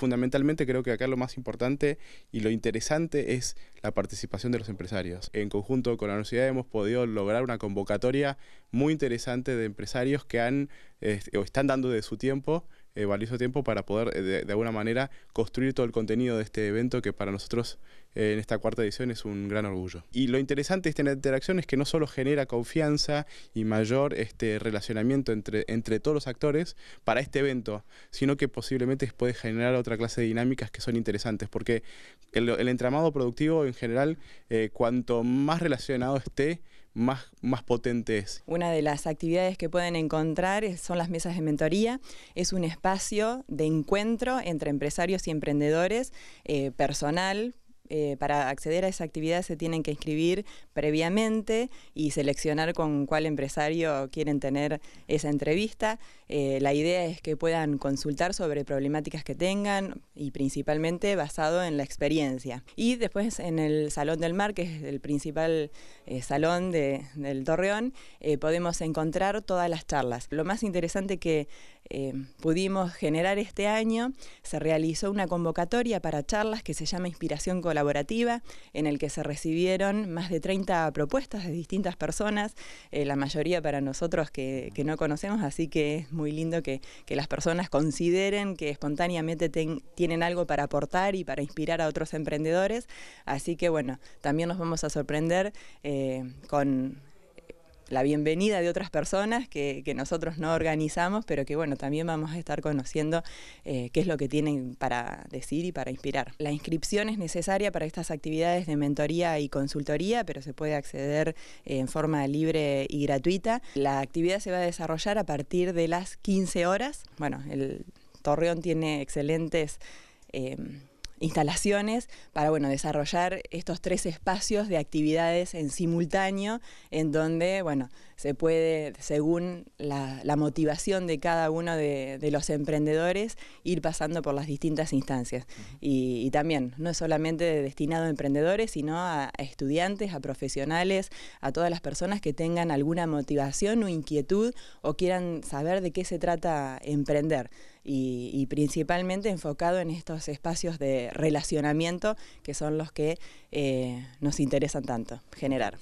Fundamentalmente creo que acá lo más importante y lo interesante es la participación de los empresarios. En conjunto con la universidad hemos podido lograr una convocatoria muy interesante de empresarios que han este, están dando de su tiempo eh, valioso tiempo para poder eh, de, alguna manera construir todo el contenido de este evento que para nosotros eh, en esta cuarta edición es un gran orgullo. Y lo interesante de esta interacción es que no solo genera confianza y mayor este, relacionamiento entre, entre todos los actores para este evento, sino que posiblemente puede generar otra clase de dinámicas que son interesantes, porque el, entramado productivo en general, eh, cuanto más relacionado esté, más, más potente es. Una de las actividades que pueden encontrar son las mesas de mentoría. Es un espacio de encuentro entre empresarios y emprendedores, eh, personal, eh, para acceder a esa actividad se tienen que inscribir previamente y seleccionar con cuál empresario quieren tener esa entrevista. Eh, la idea es que puedan consultar sobre problemáticas que tengan y principalmente basado en la experiencia. Y después en el Salón del Mar, que es el principal eh, salón del Torreón, podemos encontrar todas las charlas. Lo más interesante que pudimos generar este año, se realizó una convocatoria para charlas que se llama Inspiración Colaborativa colaborativa en el que se recibieron más de 30 propuestas de distintas personas, eh, la mayoría para nosotros que, no conocemos, así que es muy lindo que, las personas consideren que espontáneamente tienen algo para aportar y para inspirar a otros emprendedores, así que bueno, también nos vamos a sorprender eh, con la bienvenida de otras personas que, nosotros no organizamos, pero que bueno, también vamos a estar conociendo eh, qué es lo que tienen para decir y para inspirar. La inscripción es necesaria para estas actividades de mentoría y consultoría, pero se puede acceder eh, en forma libre y gratuita. La actividad se va a desarrollar a partir de las 15 horas. Bueno, el Torreón tiene excelentes... Eh, instalaciones para bueno, desarrollar estos tres espacios de actividades en simultáneo, en donde, bueno, se puede, según la, motivación de cada uno de, los emprendedores, ir pasando por las distintas instancias. y, también, no es solamente destinado a emprendedores, sino a estudiantes, a profesionales, a todas las personas que tengan alguna motivación o inquietud o quieran saber de qué se trata emprender. Y, principalmente enfocado en estos espacios de relacionamiento que son los que eh, nos interesan tanto generar.